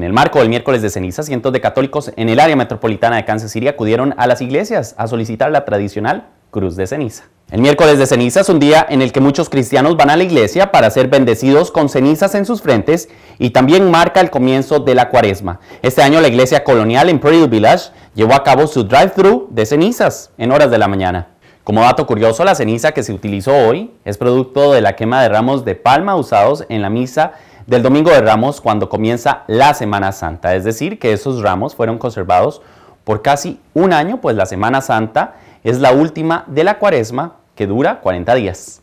En el marco del miércoles de ceniza, cientos de católicos en el área metropolitana de Kansas City acudieron a las iglesias a solicitar la tradicional cruz de ceniza. El miércoles de ceniza es un día en el que muchos cristianos van a la iglesia para ser bendecidos con cenizas en sus frentes y también marca el comienzo de la cuaresma. Este año la iglesia colonial en Prairie Village llevó a cabo su drive-thru de cenizas en horas de la mañana. Como dato curioso, la ceniza que se utilizó hoy es producto de la quema de ramos de palma usados en la misa del Domingo de Ramos cuando comienza la Semana Santa. Es decir, que esos ramos fueron conservados por casi un año, pues la Semana Santa es la última de la cuaresma que dura 40 días.